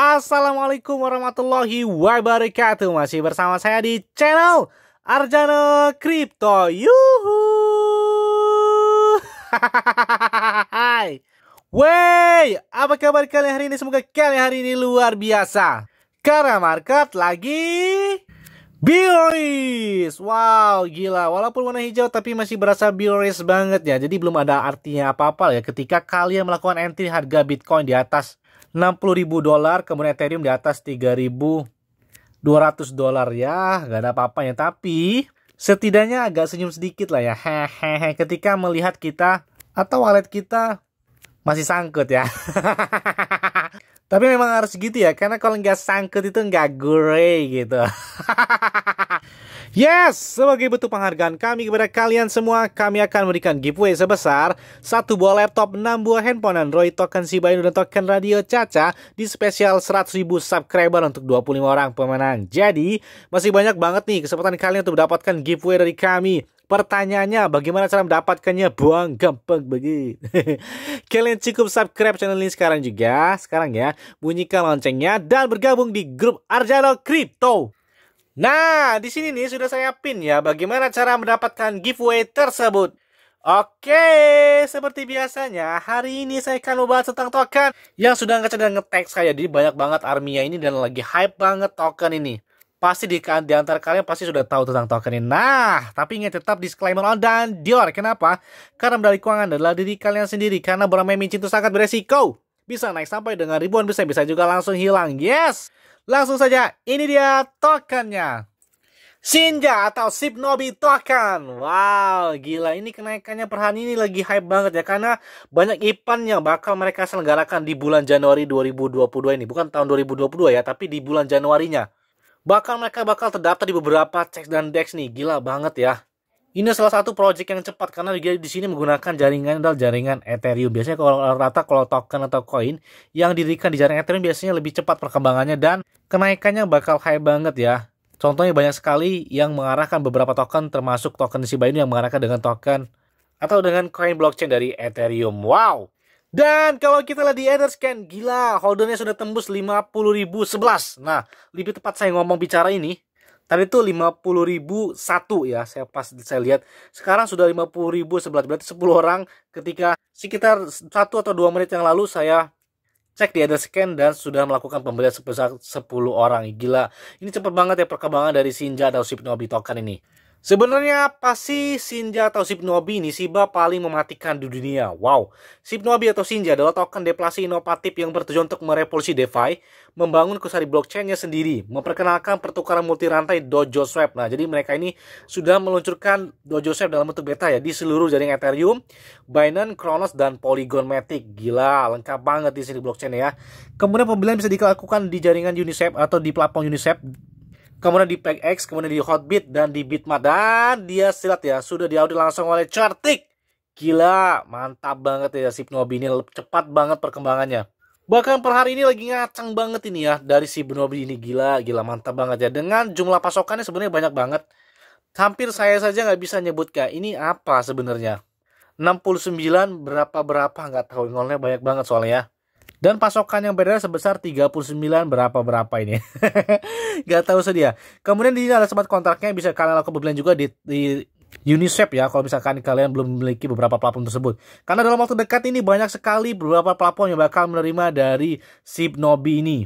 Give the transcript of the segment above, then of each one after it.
Assalamualaikum warahmatullahi wabarakatuh Masih bersama saya di channel Arjano Crypto Yuhu Hai Wey, apa kabar kalian hari ini? Semoga kalian hari ini luar biasa Karena market lagi Bearish Wow, gila Walaupun warna hijau tapi masih berasa bearish banget ya Jadi belum ada artinya apa-apa ya Ketika kalian melakukan entry harga Bitcoin di atas ribu dolar, kemudian Ethereum di atas 3.200 dolar ya, nggak ada apa-apanya. Tapi setidaknya agak senyum sedikit lah ya, hehehe. Ketika melihat kita atau wallet kita masih sangkut ya. Tapi memang harus gitu ya, karena kalau nggak sangkut itu nggak gure gitu. yes, sebagai bentuk penghargaan kami kepada kalian semua, kami akan memberikan giveaway sebesar satu buah laptop, 6 buah handphone Android, token Shiba Inu, dan token radio Caca di spesial ribu subscriber untuk 25 orang pemenang. Jadi, masih banyak banget nih kesempatan kalian untuk mendapatkan giveaway dari kami. Pertanyaannya bagaimana cara mendapatkannya? Buang gampang begitu. Kalian cukup subscribe channel ini sekarang juga, sekarang ya. Bunyikan loncengnya dan bergabung di grup Arjano Crypto. Nah, di sini nih sudah saya pin ya bagaimana cara mendapatkan giveaway tersebut. Oke, seperti biasanya hari ini saya akan membahas tentang token yang sudah ngecek dan ngetek saya. Jadi banyak banget arminya ini dan lagi hype banget token ini pasti di, di antara kalian pasti sudah tahu tentang token ini. Nah, tapi ingat tetap disclaimer on dan Dior. Kenapa? Karena medali keuangan adalah diri kalian sendiri. Karena bermain micin itu sangat beresiko. Bisa naik sampai dengan ribuan bisa bisa juga langsung hilang. Yes! Langsung saja, ini dia tokennya. Shinja atau Shibnobi Token. Wow, gila ini kenaikannya per hari ini lagi hype banget ya karena banyak event yang bakal mereka selenggarakan di bulan Januari 2022 ini, bukan tahun 2022 ya, tapi di bulan Januarinya. Bahkan mereka bakal terdaftar di beberapa cek dan DEX nih, gila banget ya. Ini salah satu project yang cepat karena di sini menggunakan jaringan dal jaringan Ethereum. Biasanya kalau rata kalau token atau koin yang didirikan di jaringan Ethereum biasanya lebih cepat perkembangannya dan kenaikannya bakal high banget ya. Contohnya banyak sekali yang mengarahkan beberapa token termasuk token Shiba Inu yang mengarahkan dengan token atau dengan koin blockchain dari Ethereum. Wow, dan kalau kita lihat di Etherscan, gila, holdernya sudah tembus 50.011. Nah, lebih tepat saya ngomong bicara ini. Tadi itu 50.001 ya, saya pas saya lihat. Sekarang sudah 50.011, berarti 10 orang ketika sekitar 1 atau 2 menit yang lalu saya cek di Etherscan dan sudah melakukan pembelian sebesar 10 orang. Gila, ini cepat banget ya perkembangan dari Sinja atau Shibnobi token ini. Sebenarnya apa sih Shinja atau Sipnobi ini Shiba paling mematikan di dunia? Wow, Sipnobi atau Sinja adalah token deplasi inovatif yang bertujuan untuk merevolusi DeFi, membangun kusari blockchainnya sendiri, memperkenalkan pertukaran multi rantai Dojo Swap. Nah, jadi mereka ini sudah meluncurkan Dojo Swap dalam bentuk beta ya di seluruh jaringan Ethereum, Binance, Kronos, dan Polygon Matic. Gila, lengkap banget di sini blockchain ya. Kemudian pembelian bisa dilakukan di jaringan Uniswap atau di platform Uniswap kemudian di pack X, kemudian di Hotbit dan di Bitmat dan dia silat ya sudah diaudit langsung oleh Chartik. Gila, mantap banget ya si Binobi ini cepat banget perkembangannya. Bahkan per hari ini lagi ngacang banget ini ya dari si Binobi ini gila, gila mantap banget ya. Dengan jumlah pasokannya sebenarnya banyak banget. Hampir saya saja nggak bisa nyebut kayak ini apa sebenarnya? 69 berapa berapa nggak tahu ngolnya banyak banget soalnya. Ya dan pasokan yang beredar sebesar 39 berapa berapa ini nggak tahu sedia kemudian di sini ada sempat kontraknya yang bisa kalian lakukan pembelian juga di, di UNICEF ya kalau misalkan kalian belum memiliki beberapa platform tersebut. Karena dalam waktu dekat ini banyak sekali beberapa platform yang bakal menerima dari Sibnobi ini.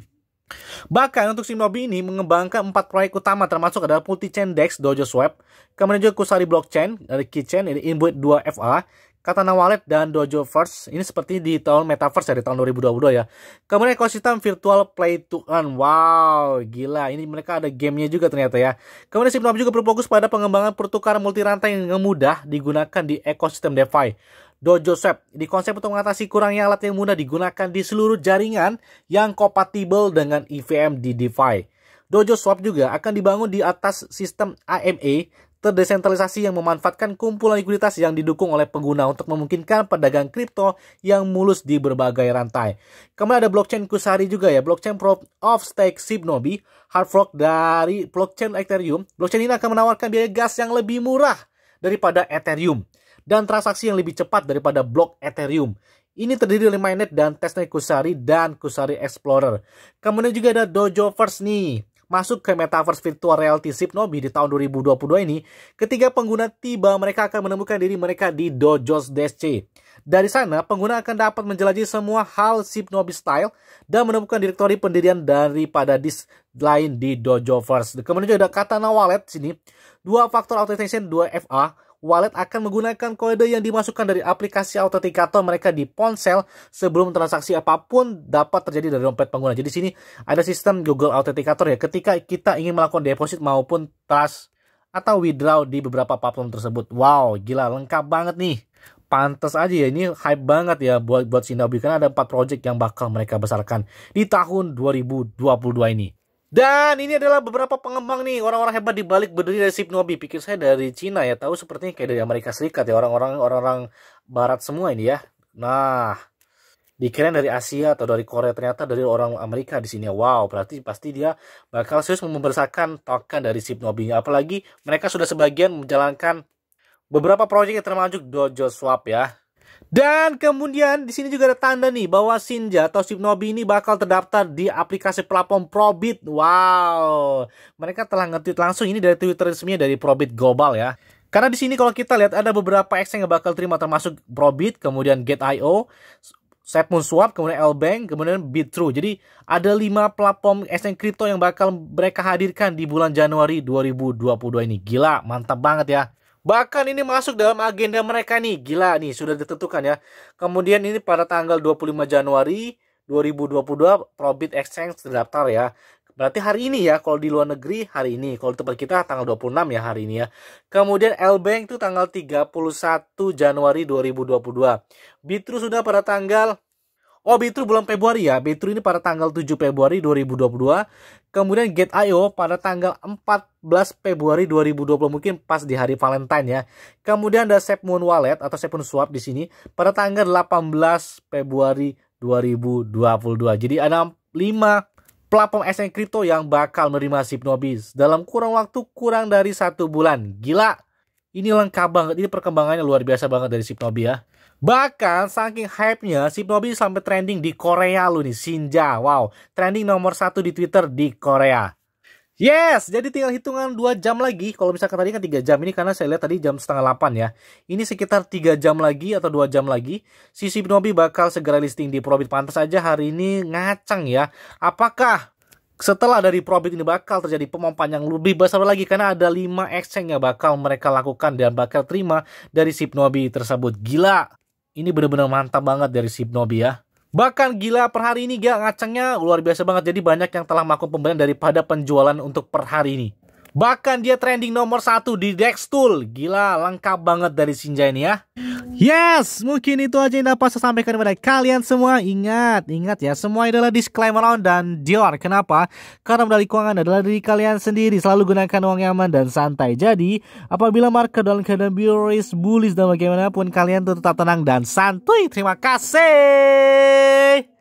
Bahkan untuk Sibnobi ini mengembangkan empat proyek utama termasuk adalah Multi Chain Dex, Dojo Swap, kemudian juga Kusari Blockchain dari Keychain, ini Inbuild 2FA, Katana Wallet dan Dojo First Ini seperti di tahun Metaverse ya, di tahun 2022 ya. Kemudian ekosistem virtual play to earn. Wow, gila. Ini mereka ada gamenya juga ternyata ya. Kemudian Sipnop juga berfokus pada pengembangan pertukaran rantai yang mudah digunakan di ekosistem DeFi. Dojo Swap di konsep untuk mengatasi kurangnya alat yang mudah digunakan di seluruh jaringan yang kompatibel dengan EVM di DeFi. Dojo Swap juga akan dibangun di atas sistem AMA terdesentralisasi yang memanfaatkan kumpulan likuiditas yang didukung oleh pengguna untuk memungkinkan pedagang kripto yang mulus di berbagai rantai. Kemudian ada blockchain Kusari juga ya, blockchain proof of stake Sibnobi, hard fork dari blockchain Ethereum. Blockchain ini akan menawarkan biaya gas yang lebih murah daripada Ethereum dan transaksi yang lebih cepat daripada blok Ethereum. Ini terdiri dari mainnet dan testnet Kusari dan Kusari Explorer. Kemudian juga ada Dojoverse nih masuk ke metaverse virtual reality Sipnobi di tahun 2022 ini, ketiga pengguna tiba mereka akan menemukan diri mereka di Dojos dsc Dari sana, pengguna akan dapat menjelajahi semua hal Sipnobi style dan menemukan direktori pendirian daripada disk lain di Dojoverse. Kemudian juga ada Katana Wallet sini, dua faktor authentication 2FA wallet akan menggunakan kode yang dimasukkan dari aplikasi autentikator mereka di ponsel sebelum transaksi apapun dapat terjadi dari dompet pengguna. Jadi sini ada sistem Google Authenticator ya ketika kita ingin melakukan deposit maupun trust atau withdraw di beberapa platform tersebut. Wow, gila lengkap banget nih. Pantes aja ya ini hype banget ya buat buat Sinobi karena ada empat project yang bakal mereka besarkan di tahun 2022 ini. Dan ini adalah beberapa pengembang nih, orang-orang hebat di balik berdiri dari Sipnobi. Pikir saya dari Cina ya, tahu sepertinya kayak dari Amerika Serikat ya, orang-orang orang-orang barat semua ini ya. Nah, dikira dari Asia atau dari Korea ternyata dari orang Amerika di sini. Wow, berarti pasti dia bakal serius membesarkan token dari Sipnobi. Apalagi mereka sudah sebagian menjalankan beberapa proyek yang termasuk Dojo Swap ya. Dan kemudian di sini juga ada tanda nih bahwa Sinja atau Shibnobi ini bakal terdaftar di aplikasi platform Probit. Wow, mereka telah ngerti langsung ini dari Twitter resminya dari Probit Global ya. Karena di sini kalau kita lihat ada beberapa X yang bakal terima termasuk Probit, kemudian Gate.io, Setmoon Swap, kemudian L Bank, kemudian BitTrue. Jadi ada 5 platform exchange kripto yang bakal mereka hadirkan di bulan Januari 2022 ini. Gila, mantap banget ya. Bahkan ini masuk dalam agenda mereka nih. Gila nih, sudah ditentukan ya. Kemudian ini pada tanggal 25 Januari 2022 Probit Exchange terdaftar ya. Berarti hari ini ya, kalau di luar negeri hari ini. Kalau di tempat kita tanggal 26 ya hari ini ya. Kemudian L-Bank itu tanggal 31 Januari 2022. Bitru sudah pada tanggal Oh, Bitru bulan Februari ya. Bitru ini pada tanggal 7 Februari 2022. Kemudian get Get.io pada tanggal 14 Februari 2020 mungkin pas di hari Valentine ya. Kemudian ada Moon Wallet atau SafeMoon Swap di sini pada tanggal 18 Februari 2022. Jadi ada 5 platform SN Crypto yang bakal menerima Sipnobis dalam kurang waktu kurang dari satu bulan. Gila, ini lengkap banget, ini perkembangannya luar biasa banget dari Sipnobi ya. Bahkan saking hype-nya, Sipnobi sampai trending di Korea lu nih, Shinja. Wow, trending nomor satu di Twitter di Korea. Yes, jadi tinggal hitungan 2 jam lagi. Kalau misalkan tadi kan 3 jam ini karena saya lihat tadi jam setengah 8 ya. Ini sekitar 3 jam lagi atau 2 jam lagi. Si Shinobi bakal segera listing di Probit. Pantas aja hari ini ngacang ya. Apakah setelah dari Probit ini bakal terjadi pemompan yang lebih besar lagi karena ada 5 exchange yang bakal mereka lakukan dan bakal terima dari Sipnobi tersebut. Gila. Ini bener-bener mantap banget dari Sibnobi ya. Bahkan gila per hari ini gak ngacengnya luar biasa banget. Jadi banyak yang telah melakukan pembelian daripada penjualan untuk per hari ini. Bahkan dia trending nomor satu di Dextool. Gila, lengkap banget dari Shinja ini ya. Yes, mungkin itu aja yang dapat saya sampaikan kepada kalian semua. Ingat, ingat ya, semua adalah disclaimer on dan Dior. Kenapa? Karena modal keuangan adalah dari kalian sendiri. Selalu gunakan uang yang aman dan santai. Jadi, apabila market dalam keadaan bearish, bullish, dan bagaimanapun, kalian tetap tenang dan santuy. Terima kasih.